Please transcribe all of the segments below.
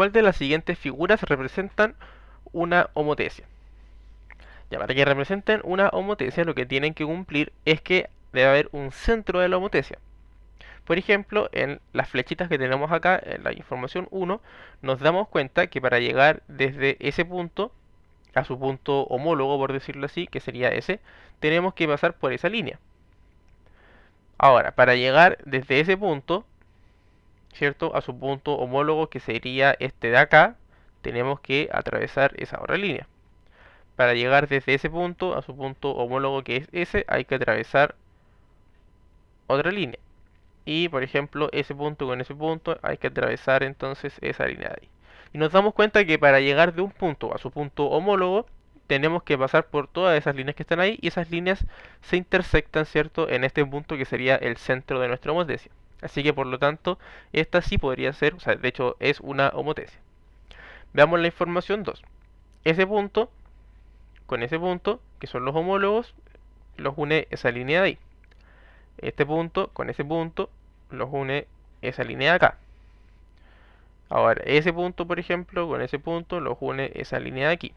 cuál de las siguientes figuras representan una homotesia. Ya, para que representen una homotesia, lo que tienen que cumplir es que debe haber un centro de la homotesia. Por ejemplo, en las flechitas que tenemos acá, en la información 1, nos damos cuenta que para llegar desde ese punto a su punto homólogo, por decirlo así, que sería ese, tenemos que pasar por esa línea. Ahora, para llegar desde ese punto ¿cierto? A su punto homólogo que sería este de acá, tenemos que atravesar esa otra línea. Para llegar desde ese punto a su punto homólogo que es ese, hay que atravesar otra línea. Y por ejemplo, ese punto con ese punto hay que atravesar entonces esa línea de ahí. Y nos damos cuenta que para llegar de un punto a su punto homólogo, tenemos que pasar por todas esas líneas que están ahí y esas líneas se intersectan, ¿cierto? En este punto que sería el centro de nuestra homotecnia. Así que por lo tanto, esta sí podría ser, o sea, de hecho es una homotesis. Veamos la información 2. Ese punto con ese punto, que son los homólogos, los une esa línea de ahí. Este punto con ese punto los une esa línea de acá. Ahora, ese punto, por ejemplo, con ese punto los une esa línea de aquí.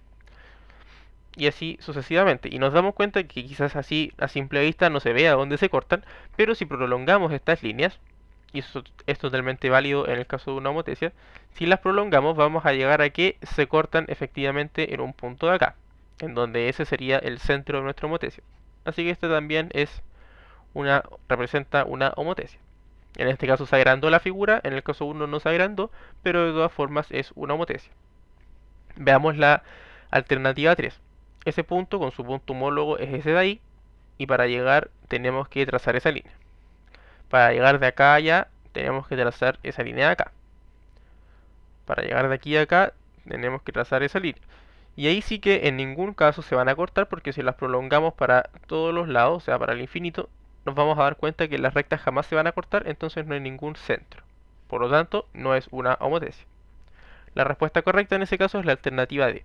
Y así sucesivamente. Y nos damos cuenta que quizás así a simple vista no se vea dónde se cortan, pero si prolongamos estas líneas, y eso es totalmente válido en el caso de una homotesia, si las prolongamos vamos a llegar a que se cortan efectivamente en un punto de acá, en donde ese sería el centro de nuestra homotesia. Así que este también es una, representa una homotesia. En este caso se agrandó la figura, en el caso 1 no se agrandó, pero de todas formas es una homotesia. Veamos la alternativa 3. Ese punto con su punto homólogo es ese de ahí, y para llegar tenemos que trazar esa línea. Para llegar de acá a allá, tenemos que trazar esa línea de acá. Para llegar de aquí a acá, tenemos que trazar esa línea. Y ahí sí que en ningún caso se van a cortar porque si las prolongamos para todos los lados, o sea, para el infinito, nos vamos a dar cuenta que las rectas jamás se van a cortar, entonces no hay ningún centro. Por lo tanto, no es una homotesia. La respuesta correcta en ese caso es la alternativa D.